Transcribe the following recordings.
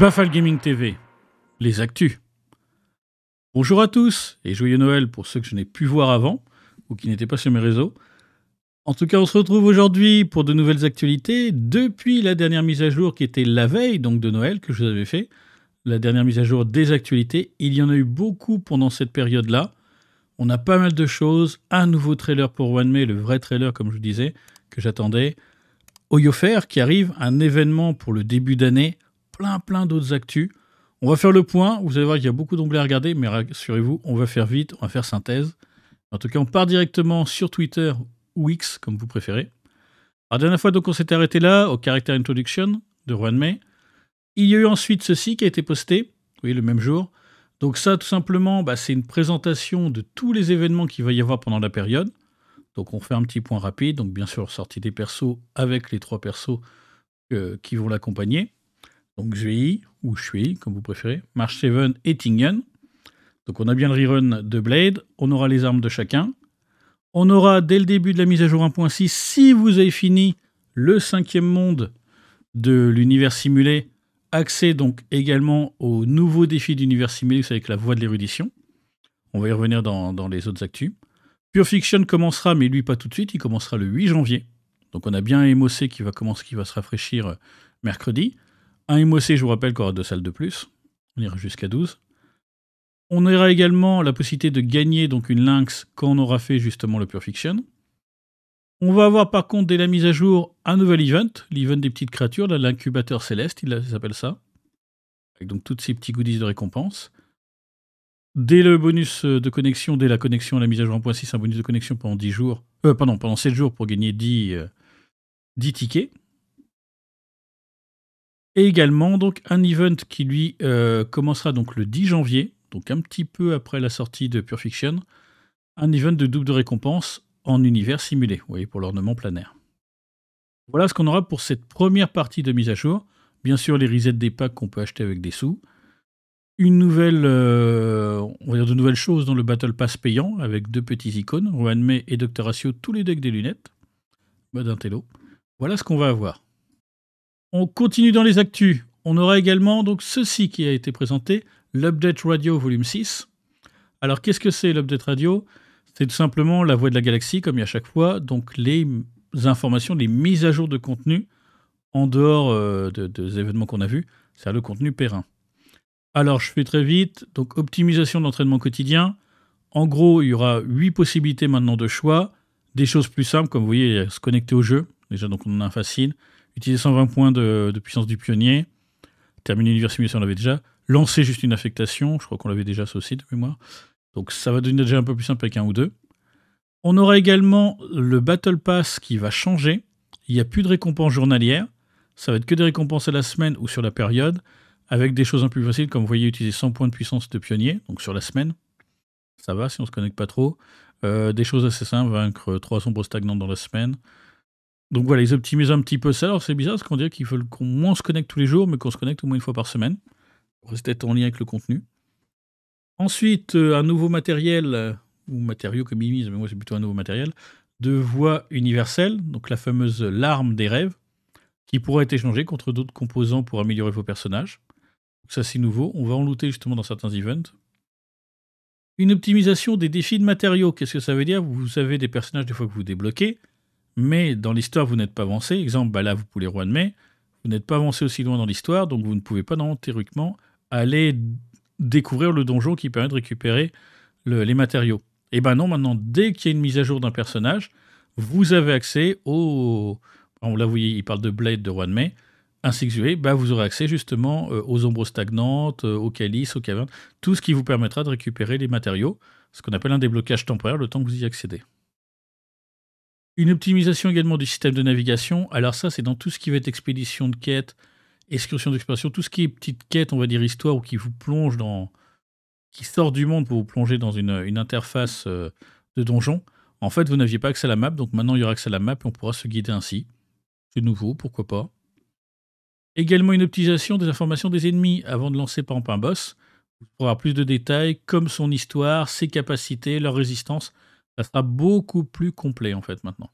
Bafal Gaming TV, les actus. Bonjour à tous et joyeux Noël pour ceux que je n'ai pu voir avant ou qui n'étaient pas sur mes réseaux. En tout cas, on se retrouve aujourd'hui pour de nouvelles actualités depuis la dernière mise à jour qui était la veille donc de Noël que je vous avais fait. La dernière mise à jour des actualités, il y en a eu beaucoup pendant cette période-là. On a pas mal de choses, un nouveau trailer pour One le vrai trailer comme je vous disais, que j'attendais. Oyofer qui arrive, un événement pour le début d'année, plein plein d'autres actus. On va faire le point, vous allez voir qu'il y a beaucoup d'onglets à regarder, mais rassurez-vous, on va faire vite, on va faire synthèse. En tout cas, on part directement sur Twitter ou X, comme vous préférez. La dernière fois, donc, on s'était arrêté là, au Character Introduction de Juan May. Il y a eu ensuite ceci qui a été posté, oui, le même jour. Donc ça, tout simplement, bah, c'est une présentation de tous les événements qu'il va y avoir pendant la période. Donc on fait un petit point rapide. Donc bien sûr, sortie des persos avec les trois persos euh, qui vont l'accompagner. Donc Zui ou Shui, comme vous préférez, March 7 et Tingen. Donc on a bien le rerun de Blade, on aura les armes de chacun. On aura dès le début de la mise à jour 1.6, si vous avez fini le cinquième monde de l'univers simulé, accès donc également au nouveau défi d'univers simulé, avec la voie de l'érudition. On va y revenir dans, dans les autres actus. Pure Fiction commencera, mais lui pas tout de suite, il commencera le 8 janvier. Donc on a bien un MOC qui va, commencer, qui va se rafraîchir euh, mercredi. Un MOC, je vous rappelle, qu'on aura deux salles de plus. On ira jusqu'à 12. On aura également la possibilité de gagner donc une Lynx quand on aura fait justement le Pure Fiction. On va avoir par contre dès la mise à jour un nouvel event, l'event des petites créatures, l'incubateur céleste, il s'appelle ça. Avec donc toutes ces petits goodies de récompense. Dès le bonus euh, de connexion, dès la connexion à la mise à jour 1.6, un bonus de connexion pendant 10 jours, euh, pendant 7 jours pour gagner 10, euh, tickets. Et également donc un event qui lui euh, commencera donc le 10 janvier, donc un petit peu après la sortie de Pure Fiction, un event de double récompense en univers simulé, vous voyez, pour l'ornement planaire. Voilà ce qu'on aura pour cette première partie de mise à jour. Bien sûr, les risettes des packs qu'on peut acheter avec des sous une nouvelle, euh, on va dire de nouvelles choses dans le Battle Pass payant avec deux petits icônes, Rohan May et Dr. tous les decks des lunettes. Mode Voilà ce qu'on va avoir. On continue dans les actus. On aura également donc ceci qui a été présenté, l'Update Radio Volume 6. Alors qu'est-ce que c'est l'Update Radio C'est tout simplement la voix de la galaxie, comme il y a chaque fois, donc les informations, les mises à jour de contenu en dehors euh, des événements qu'on a vus, c'est-à-dire le contenu périn. Alors, je fais très vite. Donc, optimisation d'entraînement quotidien. En gros, il y aura 8 possibilités maintenant de choix. Des choses plus simples, comme vous voyez, se connecter au jeu. Déjà, donc on en a un facile. Utiliser 120 points de, puissance du pionnier. Terminer l'univers simulation, on l'avait déjà. Lancer juste une affectation. Je crois qu'on l'avait déjà, ça aussi, de mémoire. Donc, ça va devenir déjà un peu plus simple avec un ou deux. On aura également le Battle Pass qui va changer. Il n'y a plus de récompenses journalières. Ça va être que des récompenses à la semaine ou sur la période avec des choses un peu plus faciles, comme vous voyez, utiliser 100 points de puissance de pionnier, donc sur la semaine. Ça va si on ne se connecte pas trop. Euh, des choses assez simples, vaincre 3 sombres stagnantes dans la semaine. Donc voilà, ils optimisent un petit peu ça. Alors c'est bizarre parce qu'on dirait qu'ils veulent qu'on moins se connecte tous les jours, mais qu'on se connecte au moins une fois par semaine. pour Rester en lien avec le contenu. Ensuite, euh, un nouveau matériel, euh, ou matériau comme mimise, mais moi c'est plutôt un nouveau matériel, de voix universelle, donc la fameuse larme des rêves, qui pourrait être échangée contre d'autres composants pour améliorer vos personnages ça c'est nouveau. On va en looter justement dans certains events. Une optimisation des défis de matériaux. Qu'est-ce que ça veut dire Vous avez des personnages des fois que vous débloquez, mais dans l'histoire vous n'êtes pas avancé. Exemple, bah là vous pouvez roi de mai, vous n'êtes pas avancé aussi loin dans l'histoire, donc vous ne pouvez pas non, théoriquement aller découvrir le donjon qui permet de récupérer les matériaux. Et eh ben non, maintenant dès qu'il y a une mise à jour d'un personnage, vous avez accès au. Là vous voyez, il parle de Blade de roi de mai ainsi bah vous aurez accès justement euh, aux ombres stagnantes, euh, aux calices, aux cavernes, tout ce qui vous permettra de récupérer les matériaux, ce qu'on appelle un déblocage temporaire le temps que vous y accédez. Une optimisation également du système de navigation. Alors ça, c'est dans tout ce qui va être expédition de quête, excursion d'exploration, tout ce qui est petite quête, on va dire histoire, ou qui vous plonge dans... qui sort du monde pour vous plonger dans une, une interface euh, de donjon. En fait, vous n'aviez pas accès à la map, donc maintenant il y aura accès à la map et on pourra se guider ainsi. C'est nouveau, pourquoi pas. Également une optimisation des informations des ennemis. Avant de lancer Pampin boss, vous avoir plus de détails comme son histoire, ses capacités, leur résistance. Ça sera beaucoup plus complet en fait maintenant.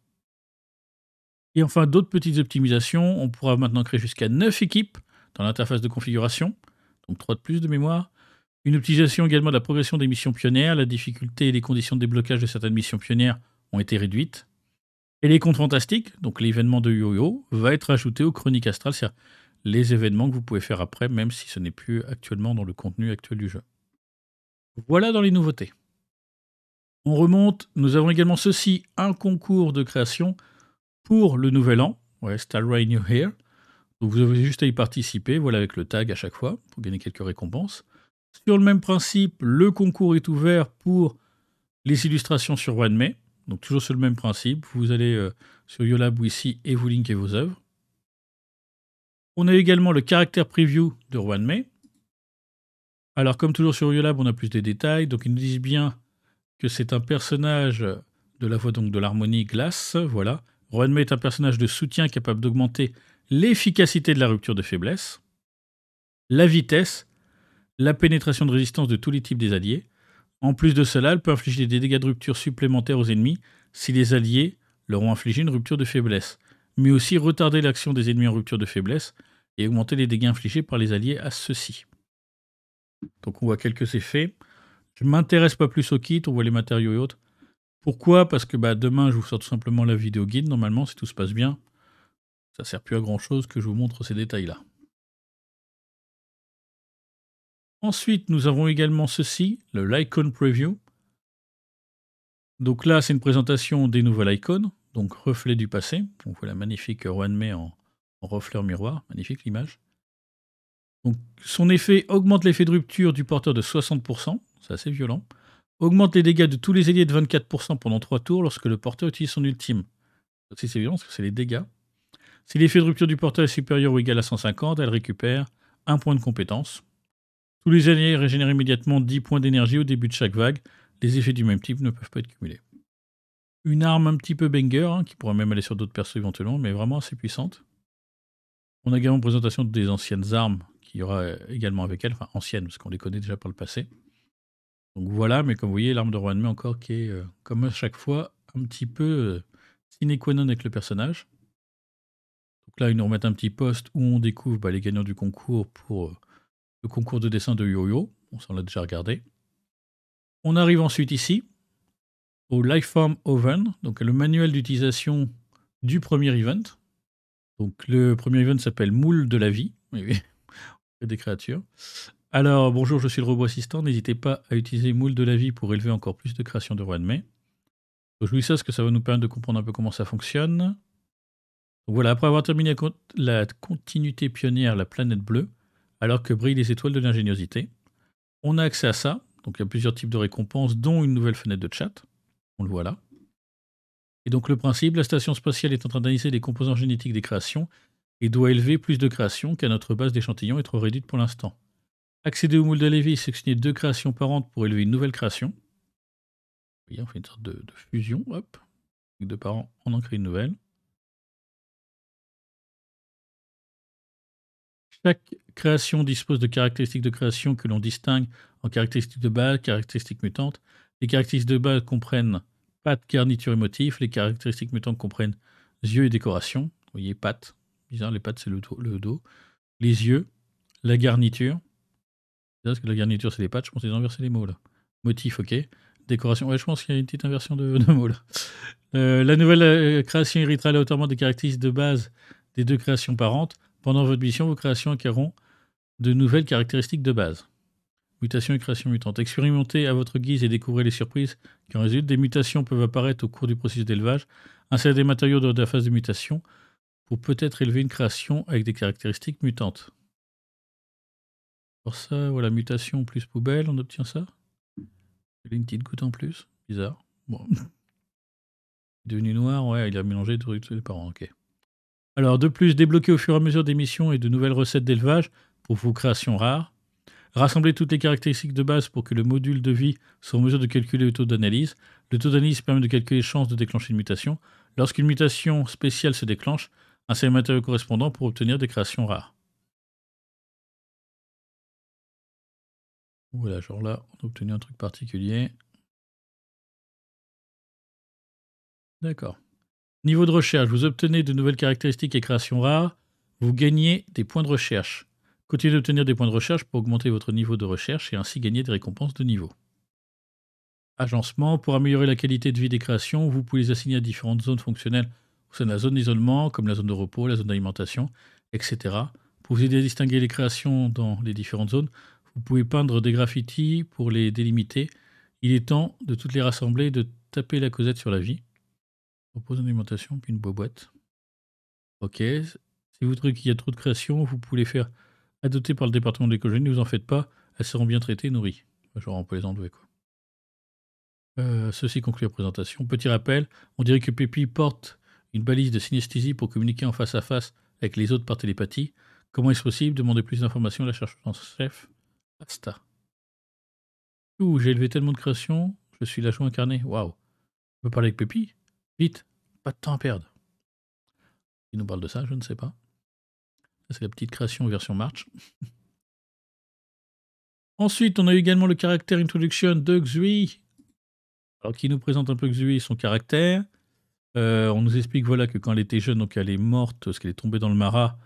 Et enfin, d'autres petites optimisations. On pourra maintenant créer jusqu'à 9 équipes dans l'interface de configuration, donc 3 de plus de mémoire. Une optimisation également de la progression des missions pionnières. La difficulté et les conditions de déblocage de certaines missions pionnières ont été réduites. Et les comptes fantastiques, donc l'événement de Yo-Yo, va être ajouté aux chroniques astrales les événements que vous pouvez faire après, même si ce n'est plus actuellement dans le contenu actuel du jeu. Voilà dans les nouveautés. On remonte, nous avons également ceci, un concours de création pour le nouvel an, ouais, Starry New Year. vous avez juste à y participer, voilà avec le tag à chaque fois, pour gagner quelques récompenses. Sur le même principe, le concours est ouvert pour les illustrations sur mai. Donc toujours sur le même principe, vous allez euh, sur YoLab ou ici et vous linkez vos œuvres. On a également le caractère preview de Juan Alors, comme toujours sur Yolab, on a plus des détails. Donc, ils nous disent bien que c'est un personnage de la voix donc de l'harmonie glace. Voilà. Juan est un personnage de soutien capable d'augmenter l'efficacité de la rupture de faiblesse, la vitesse, la pénétration de résistance de tous les types des alliés. En plus de cela, elle peut infliger des dégâts de rupture supplémentaires aux ennemis si les alliés leur ont infligé une rupture de faiblesse mais aussi retarder l'action des ennemis en rupture de faiblesse et augmenter les dégâts infligés par les alliés à ceux-ci. Donc on voit quelques effets. Je ne m'intéresse pas plus au kit, on voit les matériaux et autres. Pourquoi Parce que bah, demain, je vous sors tout simplement la vidéo guide, normalement, si tout se passe bien. Ça ne sert plus à grand-chose que je vous montre ces détails-là. Ensuite, nous avons également ceci, le Preview. Donc là, c'est une présentation des nouvelles icônes donc reflet du passé. On voit la magnifique Rouen May en, refleur miroir, magnifique l'image. Donc son effet augmente l'effet de rupture du porteur de 60%, c'est assez violent. Augmente les dégâts de tous les alliés de 24% pendant 3 tours lorsque le porteur utilise son ultime. C'est c'est violent, parce que c'est les dégâts. Si l'effet de rupture du porteur est supérieur ou égal à 150, elle récupère un point de compétence. Tous les alliés régénèrent immédiatement 10 points d'énergie au début de chaque vague. Les effets du même type ne peuvent pas être cumulés une arme un petit peu banger, hein, qui pourrait même aller sur d'autres persos éventuellement, mais vraiment assez puissante. On a également présentation des anciennes armes qu'il y aura euh, également avec elle, enfin anciennes, parce qu'on les connaît déjà par le passé. Donc voilà, mais comme vous voyez, l'arme de roi encore qui est, euh, comme à chaque fois, un petit peu euh, sine qua non avec le personnage. Donc là, ils nous remettent un petit poste où on découvre bah, les gagnants du concours pour le concours de dessin de Yo-Yo. On s'en a déjà regardé. On arrive ensuite ici, au Lifeform Oven, donc le manuel d'utilisation du premier event. Donc le premier event s'appelle Moule de la vie. Oui, oui. des créatures. Alors, bonjour, je suis le robot assistant. N'hésitez pas à utiliser Moule de la vie pour élever encore plus de créations de Roi de mai. je vous dis ça parce que ça va nous permettre de comprendre un peu comment ça fonctionne. voilà, après avoir terminé la continuité pionnière, la planète bleue, alors que brillent les étoiles de l'ingéniosité, on a accès à ça. Donc il y a plusieurs types de récompenses, dont une nouvelle fenêtre de chat. On le voit là. Et donc le principe, la station spatiale est en train d'analyser les composants génétiques des créations et doit élever plus de créations qu'à notre base d'échantillons est trop réduite pour l'instant. Accéder au moule de Lévy, sélectionner deux créations parentes pour élever une nouvelle création. on fait une sorte de, fusion, hop. deux parents, on en crée une nouvelle. Chaque création dispose de caractéristiques de création que l'on distingue en caractéristiques de base, caractéristiques mutantes, les caractéristiques de base comprennent pattes, garniture et motifs. Les caractéristiques mutantes comprennent yeux et décoration. Vous voyez, pattes. Bizarre, les pattes, c'est le, dos. Les yeux, la garniture. Parce que la garniture, c'est les pattes. Je pense qu'ils inversé les mots là. Motif, ok. Décoration. Ouais, je pense qu'il y a une petite inversion de, mots là. Euh, la nouvelle euh, création héritera hauteurment des caractéristiques de base des deux créations parentes. Pendant votre mission, vos créations acquériront de nouvelles caractéristiques de base. Mutation et création mutante. Expérimentez à votre guise et découvrez les surprises qui en résultent. Des mutations peuvent apparaître au cours du processus d'élevage. Insérez des matériaux dans de la phase de mutation pour peut-être élever une création avec des caractéristiques mutantes. Alors ça, voilà, mutation plus poubelle, on obtient ça. Une petite goutte en plus. Bizarre. Bon. Devenu noir, ouais, il a mélangé tous les parents, ok. Alors, de plus, débloquez au fur et à mesure des missions et de nouvelles recettes d'élevage pour vos créations rares. Rassemblez toutes les caractéristiques de base pour que le module de vie soit en mesure de calculer le taux d'analyse. Le taux d'analyse permet de calculer les chances de déclencher une mutation. Lorsqu'une mutation spéciale se déclenche, un un matériau correspondant pour obtenir des créations rares. Voilà, genre là, on a obtenu un truc particulier. D'accord. Niveau de recherche, vous obtenez de nouvelles caractéristiques et créations rares, vous gagnez des points de recherche. Continuez d'obtenir des points de recherche pour augmenter votre niveau de recherche et ainsi gagner des récompenses de niveau. Agencement. Pour améliorer la qualité de vie des créations, vous pouvez les assigner à différentes zones fonctionnelles au la zone d'isolement, comme la zone de repos, la zone d'alimentation, etc. Pour vous aider à distinguer les créations dans les différentes zones, vous pouvez peindre des graffitis pour les délimiter. Il est temps de toutes les rassembler et de taper la causette sur la vie. Repose d'alimentation, alimentation, puis une boîte. Ok. Si vous trouvez qu'il y a trop de créations, vous pouvez faire adoptées par le département de l'écologie, ne vous en faites pas, elles seront bien traitées et nourries. Genre, on peut les enlever, quoi. Euh, ceci conclut la présentation. Petit rappel, on dirait que Pépi porte une balise de synesthésie pour communiquer en face à face avec les autres par télépathie. Comment est-ce possible Demandez plus d'informations à la chercheuse en chef, Asta. Ouh, j'ai élevé tellement de créations, je suis l'ajout incarné. Waouh. Je peux parler avec Pépi Vite, pas de temps à perdre. Il nous parle de ça, je ne sais pas. C'est la petite création version March. Ensuite, on a également le caractère Introduction de Xui, alors qui nous présente un peu Xui et son caractère. Euh, on nous explique voilà que quand elle était jeune, donc elle est morte parce qu'elle est tombée dans le Marat.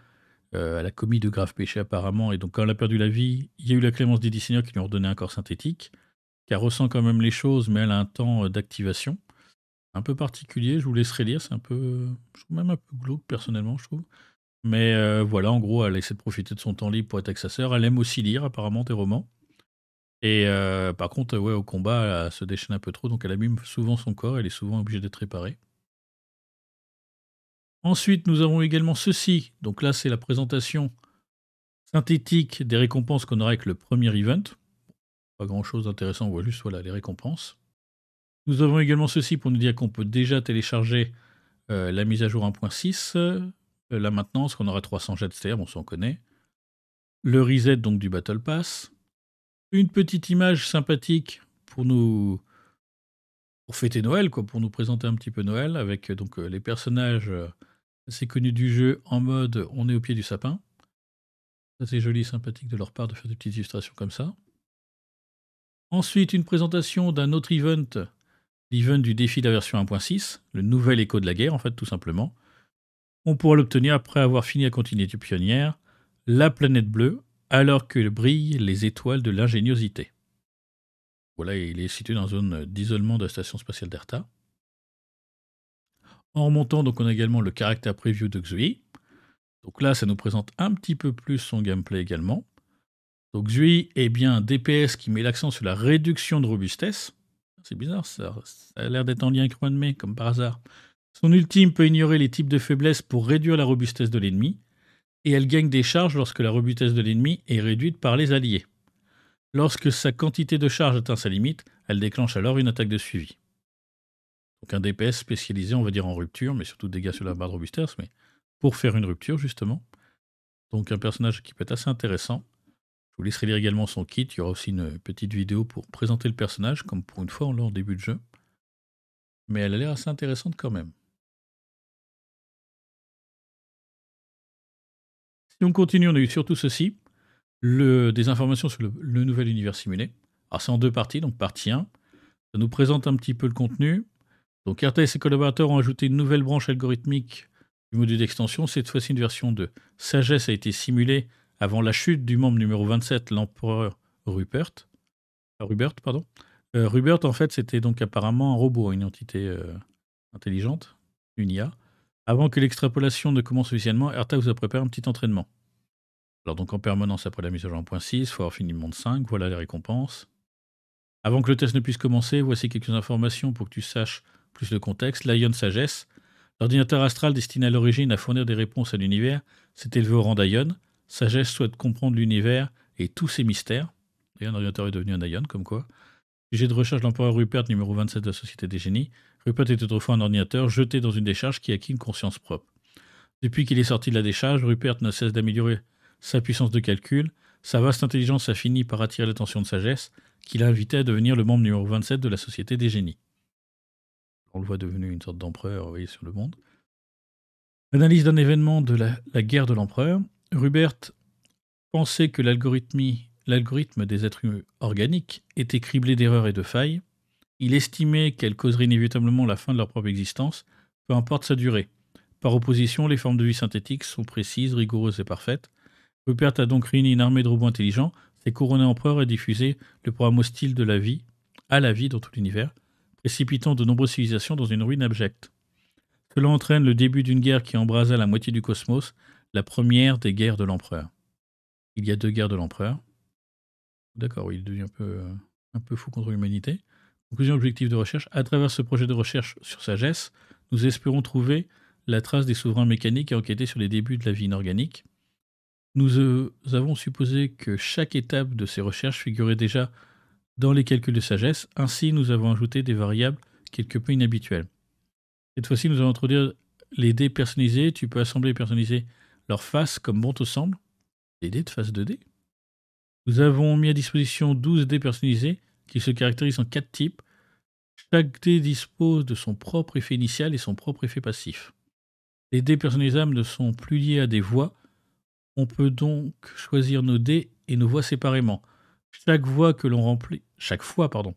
Euh, elle a commis de graves péchés apparemment, et donc quand elle a perdu la vie, il y a eu la clémence des qui lui ont redonné un corps synthétique, qui ressent quand même les choses, mais elle a un temps euh, d'activation. Un peu particulier, je vous laisserai lire, c'est un peu, même un peu glauque personnellement, je trouve. Mais euh, voilà, en gros, elle essaie de profiter de son temps libre pour être avec sa sœur. Elle aime aussi lire, apparemment, des romans. Et euh, par contre, ouais, au combat, elle se déchaîne un peu trop, donc elle abîme souvent son corps, elle est souvent obligée d'être réparée. Ensuite, nous avons également ceci. Donc là, c'est la présentation synthétique des récompenses qu'on aura avec le premier event. Pas grand-chose d'intéressant, on voit juste voilà, les récompenses. Nous avons également ceci pour nous dire qu'on peut déjà télécharger euh, la mise à jour 1.6, euh, la maintenance, qu'on aura 300 jets de ça on s'en connaît. Le reset donc du Battle Pass. Une petite image sympathique pour nous pour fêter Noël, quoi, pour nous présenter un petit peu Noël, avec euh, donc euh, les personnages assez connus du jeu en mode on est au pied du sapin. c'est c'est joli, sympathique de leur part de faire des petites illustrations comme ça. Ensuite, une présentation d'un autre event, l'event du défi de la version 1.6, le nouvel écho de la guerre en fait tout simplement, on pourra l'obtenir après avoir fini la continuité pionnière, la planète bleue, alors que brillent les étoiles de l'ingéniosité. Voilà, il est situé dans une zone d'isolement de la station spatiale d'Erta. En remontant, donc, on a également le caractère preview de Xui. Donc là, ça nous présente un petit peu plus son gameplay également. Donc Xui est bien un DPS qui met l'accent sur la réduction de robustesse. C'est bizarre, ça, a l'air d'être en lien avec mai, comme par hasard. Son ultime peut ignorer les types de faiblesses pour réduire la robustesse de l'ennemi, et elle gagne des charges lorsque la robustesse de l'ennemi est réduite par les alliés. Lorsque sa quantité de charge atteint sa limite, elle déclenche alors une attaque de suivi. Donc un DPS spécialisé, on va dire en rupture, mais surtout dégâts sur la barre de robustesse, mais pour faire une rupture justement. Donc un personnage qui peut être assez intéressant. Je vous laisserai lire également son kit, il y aura aussi une petite vidéo pour présenter le personnage, comme pour une fois on l'a en début de jeu. Mais elle a l'air assez intéressante quand même. Donc continue, on a eu surtout ceci, le, des informations sur le, nouvel univers simulé. Alors c'est en deux parties, donc partie 1, ça nous présente un petit peu le contenu. Donc Erta et ses collaborateurs ont ajouté une nouvelle branche algorithmique du module d'extension, cette fois-ci une version de Sagesse a été simulée avant la chute du membre numéro 27, l'empereur Rupert. Ah, Rupert, pardon. Euh, Rupert, en fait, c'était donc apparemment un robot, une entité euh, intelligente, une IA. Avant que l'extrapolation ne commence officiellement, Erta vous a préparé un petit entraînement. Alors donc en permanence après la mise à jour 1.6, il faut avoir fini le monde 5, voilà les récompenses. Avant que le test ne puisse commencer, voici quelques informations pour que tu saches plus le contexte. Lion Sagesse, l'ordinateur astral destiné à l'origine à fournir des réponses à l'univers, s'est élevé au rang d'Ion. Sagesse souhaite comprendre l'univers et tous ses mystères. D'ailleurs, l'ordinateur est devenu un Ion, comme quoi. Sujet de recherche de l'empereur Rupert, numéro 27 de la Société des Génies. Rupert était autrefois un ordinateur jeté dans une décharge qui acquit une conscience propre. Depuis qu'il est sorti de la décharge, Rupert ne cesse d'améliorer sa puissance de calcul, sa vaste intelligence a fini par attirer l'attention de Sagesse, qui l'a invité à devenir le membre numéro 27 de la Société des Génies. On le voit devenu une sorte d'empereur, sur le monde. L'analyse d'un événement de la, guerre de l'empereur, Rupert pensait que l'algorithme des êtres organiques était criblé d'erreurs et de failles, il estimait qu'elle causerait inévitablement la fin de leur propre existence, peu importe sa durée. Par opposition, les formes de vie synthétiques sont précises, rigoureuses et parfaites. Rupert a donc réuni une armée de robots intelligents, s'est couronné empereur et diffusé le programme hostile de la vie, à la vie dans tout l'univers, précipitant de nombreuses civilisations dans une ruine abjecte. Cela entraîne le début d'une guerre qui embrasa la moitié du cosmos, la première des guerres de l'empereur. Il y a deux guerres de l'empereur. D'accord, il devient un peu, euh, un peu fou contre l'humanité. Conclusion objective de recherche. À travers ce projet de recherche sur sagesse, nous espérons trouver la trace des souverains mécaniques et enquêter sur les débuts de la vie inorganique. Nous, euh, avons supposé que chaque étape de ces recherches figurait déjà dans les calculs de sagesse, ainsi nous avons ajouté des variables quelque peu inhabituelles. Cette fois-ci, nous allons introduire les dés personnalisés. Tu peux assembler et personnaliser leur face comme bon te semble. Les dés de face 2D. Nous avons mis à disposition 12 dés personnalisés qui se caractérise en quatre types. Chaque dé dispose de son propre effet initial et son propre effet passif. Les dés personnalisables ne sont plus liés à des voix. On peut donc choisir nos dés et nos voix séparément. Chaque, voix que remplit, chaque fois pardon,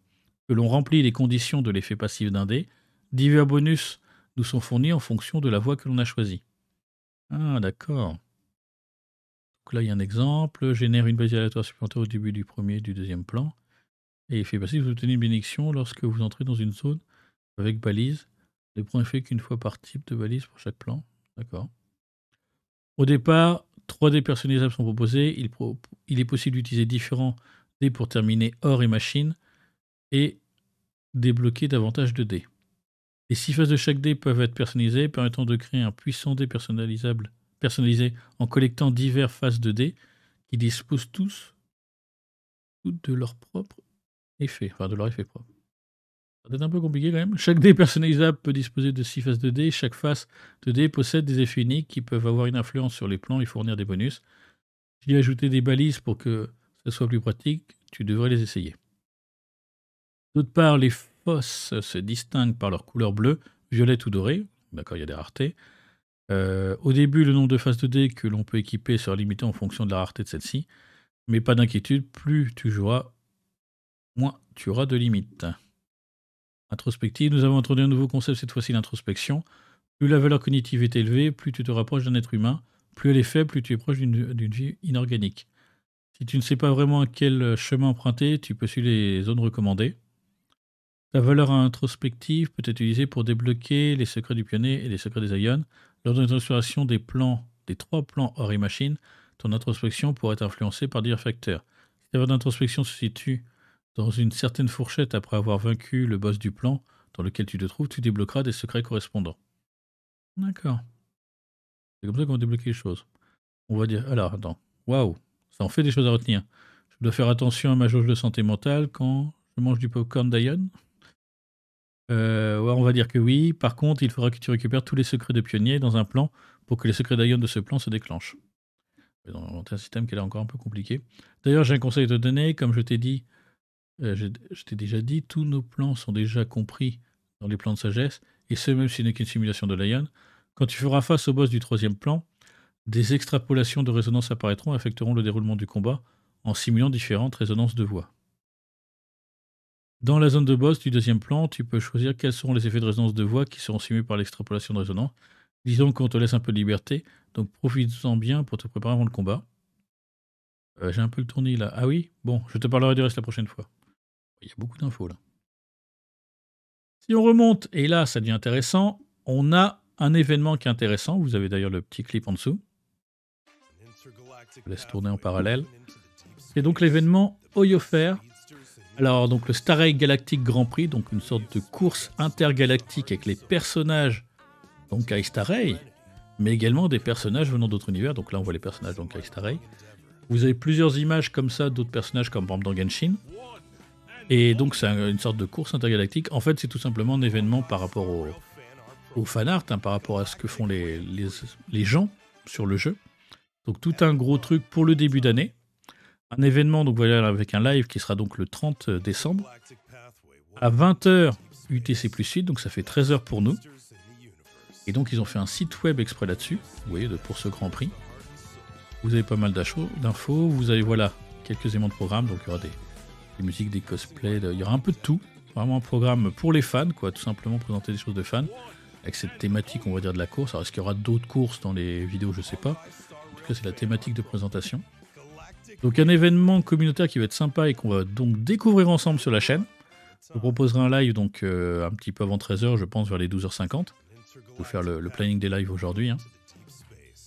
que l'on remplit les conditions de l'effet passif d'un dé, divers bonus nous sont fournis en fonction de la voix que l'on a choisie. Ah, d'accord. Donc là, il y a un exemple. Génère une base aléatoire supplémentaire au début du premier et du deuxième plan. Et il fait possible bah, vous obtenez une bénédiction lorsque vous entrez dans une zone avec balise. Les points fait qu'une fois par type de balise pour chaque plan. D'accord. Au départ, trois dés personnalisables sont proposés. Il, est possible d'utiliser différents dés pour terminer or et machine et débloquer davantage de dés. Les six phases de chaque dé peuvent être personnalisées, permettant de créer un puissant dé personnalisé en collectant divers phases de dés qui disposent tous de leur propre de leur effet propre. C'est un peu compliqué quand même. Chaque dé personnalisable peut disposer de 6 faces de dé Chaque face de dé possède des effets uniques qui peuvent avoir une influence sur les plans et fournir des bonus. J'ai ajouté des balises pour que ce soit plus pratique. Tu devrais les essayer. D'autre part, les fosses se distinguent par leur couleur bleue, violette ou dorée. D'accord, il y a des raretés. Euh, au début, le nombre de faces de dé que l'on peut équiper sera limité en fonction de la rareté de celle-ci. Mais pas d'inquiétude, plus tu joueras, moins tu auras de limites. Introspective, nous avons introduit un nouveau concept, cette fois-ci l'introspection. Plus la valeur cognitive est élevée, plus tu te rapproches d'un être humain, plus elle est faible, plus tu es proche d'une vie inorganique. Si tu ne sais pas vraiment quel chemin emprunter, tu peux suivre les zones recommandées. La valeur introspective peut être utilisée pour débloquer les secrets du pionnier et les secrets des ayons Lors de l'introspection des plans, des trois plans hors machine, ton introspection pourrait être influencée par divers facteurs. Si valeur d'introspection se situe dans une certaine fourchette, après avoir vaincu le boss du plan dans lequel tu te trouves, tu débloqueras des secrets correspondants. D'accord. C'est comme ça qu'on débloque les choses. On va dire, alors attends, waouh, ça en fait des choses à retenir. Je dois faire attention à ma jauge de santé mentale quand je mange du popcorn d'Ion. Euh, on va dire que oui. Par contre, il faudra que tu récupères tous les secrets de pionnier dans un plan pour que les secrets d'Ion de ce plan se déclenchent. C'est un système qui est encore un peu compliqué. D'ailleurs, j'ai un conseil à te donner. Comme je t'ai dit, euh, je, t'ai déjà dit, tous nos plans sont déjà compris dans les plans de sagesse, et ce même ce n'est qu'une simulation de Lion. Quand tu feras face au boss du troisième plan, des extrapolations de résonance apparaîtront et affecteront le déroulement du combat en simulant différentes résonances de voix. Dans la zone de boss du deuxième plan, tu peux choisir quels seront les effets de résonance de voix qui seront simulés par l'extrapolation de résonance. Disons qu'on te laisse un peu de liberté, donc profite-en bien pour te préparer avant le combat. Euh, j'ai un peu le tourni là. Ah oui Bon, je te parlerai du reste la prochaine fois. Il y a beaucoup d'infos là. Si on remonte, et là ça devient intéressant, on a un événement qui est intéressant. Vous avez d'ailleurs le petit clip en dessous. Je laisse tourner en parallèle. C'est donc l'événement Oyofer. Alors donc le Star Galactic Grand Prix, donc une sorte de course intergalactique avec les personnages donc à Starray, mais également des personnages venant d'autres univers. Donc là on voit les personnages donc à Starray. Vous avez plusieurs images comme ça d'autres personnages comme par exemple et donc, c'est une sorte de course intergalactique. En fait, c'est tout simplement un événement par rapport au, au fan art, hein, par rapport à ce que font les, les, gens sur le jeu. Donc, tout un gros truc pour le début d'année. Un événement, donc voilà, avec un live qui sera donc le 30 décembre à 20h UTC plus 8, donc ça fait 13h pour nous. Et donc, ils ont fait un site web exprès là-dessus, vous voyez, pour ce grand prix. Vous avez pas mal d'infos, vous avez voilà quelques éléments de programme, donc il y aura des des musiques, des cosplays, il y aura un peu de tout. Vraiment un programme pour les fans, quoi, tout simplement présenter des choses de fans. Avec cette thématique, on va dire, de la course. Alors, est-ce qu'il y aura d'autres courses dans les vidéos Je sais pas. En tout cas, c'est la thématique de présentation. Donc, un événement communautaire qui va être sympa et qu'on va donc découvrir ensemble sur la chaîne. Je vous proposerai un live, donc, euh, un petit peu avant 13h, je pense, vers les 12h50. Je vous faire le, planning des lives aujourd'hui. Hein.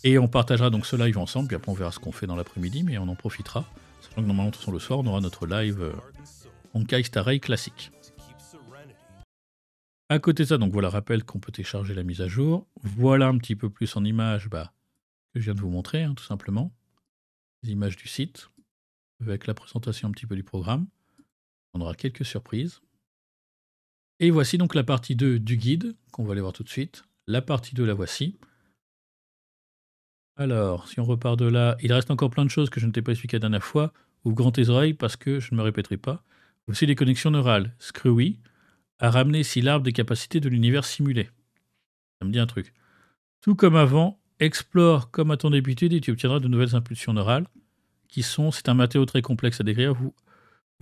Et on partagera donc ce live ensemble, puis après on verra ce qu'on fait dans l'après-midi, mais on en profitera. Donc normalement, le soir, on aura notre live en euh, Star classique. À côté de ça, donc voilà, rappel qu'on peut télécharger la mise à jour. Voilà un petit peu plus en images bah, que je viens de vous montrer, hein, tout simplement. Les images du site, avec la présentation un petit peu du programme. On aura quelques surprises. Et voici donc la partie 2 du guide, qu'on va aller voir tout de suite. La partie 2, la voici. Alors, si on repart de là, il reste encore plein de choses que je ne t'ai pas expliquées la dernière fois. Ou grand tes oreilles parce que je ne me répéterai pas. Aussi, les connexions neurales. Screwy a ramené si l'arbre des capacités de l'univers simulé. Ça me dit un truc. Tout comme avant, explore comme à ton habitude et tu obtiendras de nouvelles impulsions neurales qui sont, c'est un matériau très complexe à décrire, vous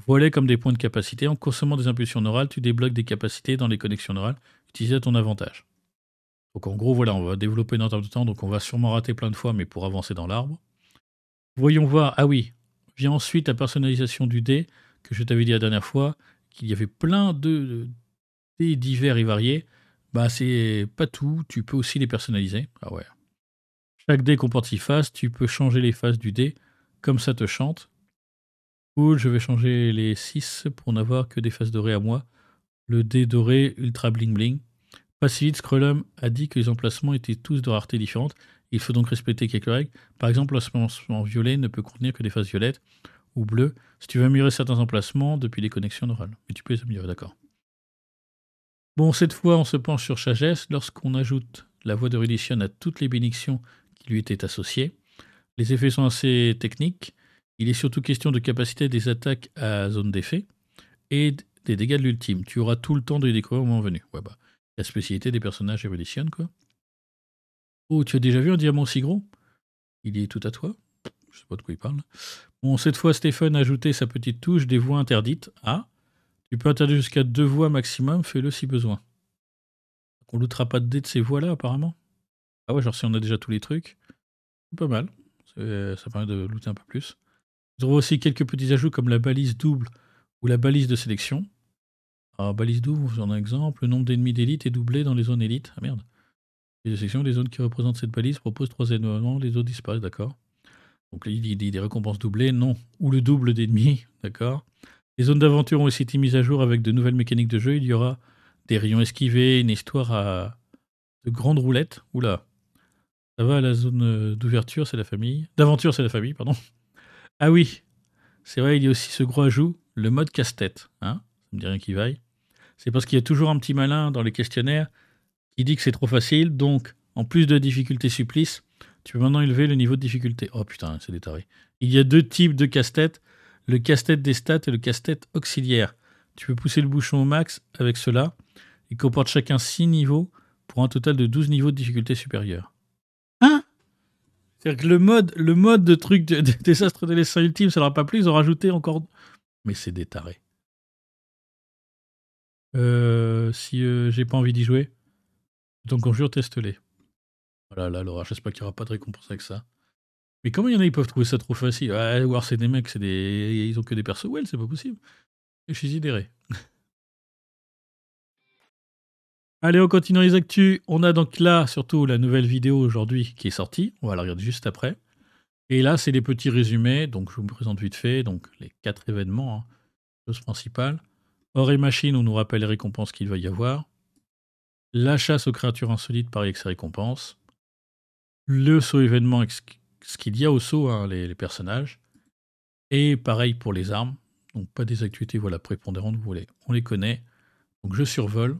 voilez comme des points de capacité. En consommant des impulsions neurales, tu débloques des capacités dans les connexions neurales utilisées à ton avantage. Donc en gros, voilà, on va développer dans notre temps, donc on va sûrement rater plein de fois, mais pour avancer dans l'arbre. Voyons voir, ah oui, Vient ensuite la personnalisation du dé, que je t'avais dit la dernière fois, qu'il y avait plein de dés divers et variés. Bah, c'est pas tout, tu peux aussi les personnaliser. Ah ouais. Chaque dé comporte 6 faces, tu peux changer les faces du dé, comme ça te chante. Cool, je vais changer les 6 pour n'avoir que des faces dorées à moi. Le dé doré ultra bling bling. Facilite, Scrollum a dit que les emplacements étaient tous de rareté différente il faut donc respecter quelques règles. Par exemple, l'emplacement violet ne peut contenir que des phases violettes ou bleues si tu veux améliorer certains emplacements depuis les connexions neurales. Mais tu peux les améliorer, d'accord. Bon, cette fois, on se penche sur Chagès, Lorsqu'on ajoute la voix de Rudition à toutes les bénédictions qui lui étaient associées, les effets sont assez techniques. Il est surtout question de capacité des attaques à zone d'effet et des dégâts de l'ultime. Tu auras tout le temps de les découvrir au moment venu. Bah, la spécialité des personnages Evolution, quoi. Oh, tu as déjà vu un diamant si gros Il est tout à toi. Je sais pas de quoi il parle. Bon, cette fois, Stéphane a ajouté sa petite touche des voix interdites. Ah, tu peux interdire jusqu'à deux voix maximum, fais-le si besoin. On lootera pas de dés de ces voix-là, apparemment. Ah ouais, genre si on a déjà tous les trucs. C'est pas mal. Ça permet de looter un peu plus. Je aura aussi quelques petits ajouts comme la balise double ou la balise de sélection. Alors, ah, balise double, vous en un exemple. Le nombre d'ennemis d'élite est doublé dans les zones élites. Ah merde les des zones qui représentent cette balise proposent trois éléments, les autres disparaissent, d'accord Donc il dit des récompenses doublées, non, ou le double d'ennemis, d'accord Les zones d'aventure ont aussi été mises à jour avec de nouvelles mécaniques de jeu, il y aura des rayons esquivés, une histoire à de grandes roulettes, oula ça va, la zone euh, d'ouverture, c'est la famille. D'aventure, c'est la famille, pardon. Ah oui, c'est vrai, il y a aussi ce gros ajout, le mode casse-tête. Hein ça me dit rien qui vaille. C'est parce qu'il y a toujours un petit malin dans les questionnaires il dit que c'est trop facile. Donc, en plus de difficulté supplice, tu peux maintenant élever le niveau de difficulté. Oh putain, c'est des Il y a deux types de casse-tête le casse-tête des stats et le casse-tête auxiliaire. Tu peux pousser le bouchon au max avec cela. Ils comportent chacun 6 niveaux pour un total de 12 niveaux de difficulté supérieure. Hein C'est-à-dire que le mode, le mode de truc de, astres de désastre ultime, ça leur pas plu, ils ont rajouté encore. Mais c'est des euh, si euh, j'ai pas envie d'y jouer. Donc on jure, teste-les. Voilà, là, Laura, j'espère qu'il n'y aura pas de récompense avec ça. Mais comment il y en a, ils peuvent trouver ça trop facile ah, Voir c'est des mecs, c'est des... ils ont que des persos well, c'est pas possible. Je suis sidéré. Allez, on continue les actus. On a donc là, surtout, la nouvelle vidéo aujourd'hui qui est sortie. On va la regarder juste après. Et là, c'est les petits résumés. Donc, je vous présente vite fait donc les quatre événements, hein, chose principale. Or et machine, on nous rappelle les récompenses qu'il va y avoir la chasse aux créatures insolites pareil avec ses récompenses, le saut événement ce qu'il y a au saut, hein, les, personnages, et pareil pour les armes, donc pas des activités voilà, prépondérantes, vous voulez, on les connaît, donc je survole.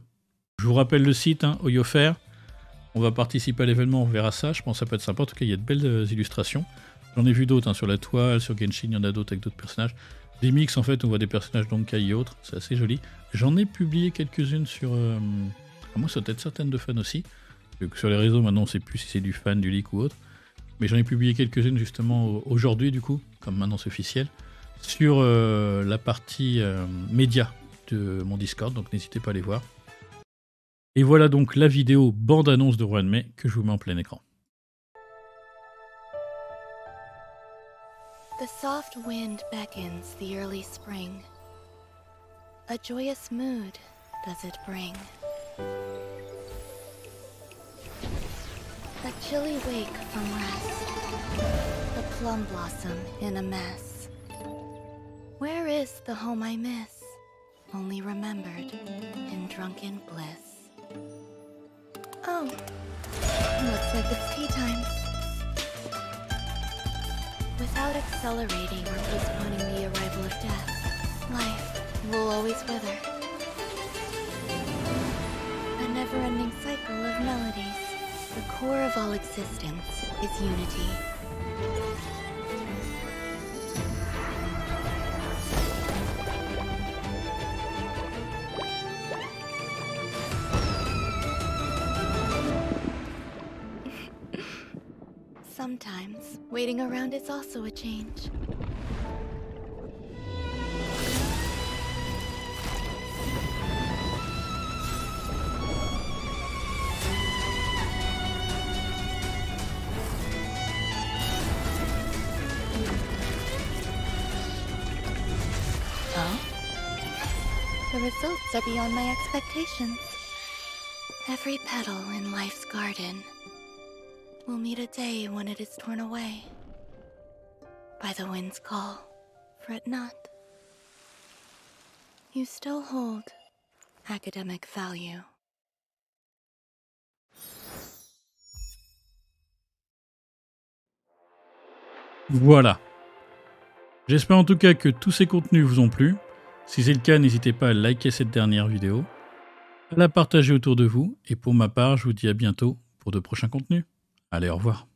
Je vous rappelle le site, hein, Oyofer, on va participer à l'événement, on verra ça, je pense que ça peut être sympa, en tout cas il y a de belles euh, illustrations. J'en ai vu d'autres hein, sur la toile, sur Genshin, il y en a d'autres avec d'autres personnages. Des mix en fait, on voit des personnages donc et autres, c'est assez joli. J'en ai publié quelques-unes sur... Euh, ah, moi, c'est peut être certaines de fans aussi. sur les réseaux, maintenant, on ne sait plus si c'est du fan, du leak ou autre. Mais j'en ai publié quelques-unes justement aujourd'hui, du coup, comme maintenant c'est officiel, sur euh, la partie euh, média de mon Discord. Donc n'hésitez pas à les voir. Et voilà donc la vidéo bande-annonce de Rouen May que je vous mets en plein écran. The A joyous mood does it The chilly wake from rest. The plum blossom in a mess. Where is the home I miss? Only remembered in drunken bliss. Oh, looks like it's tea time. Without accelerating or postponing the arrival of death, life will always wither never-ending cycle of melodies. The core of all existence is unity. Sometimes, waiting around is also a change. results are beyond my expectations. Every petal in life's garden will meet a day when it is torn away. By the wind's call, fret not. You still hold academic value. Voilà. J'espère en tout cas que tous ces contenus vous ont plu. Si c'est le cas, n'hésitez pas à liker cette dernière vidéo, à la partager autour de vous, et pour ma part, je vous dis à bientôt pour de prochains contenus. Allez, au revoir.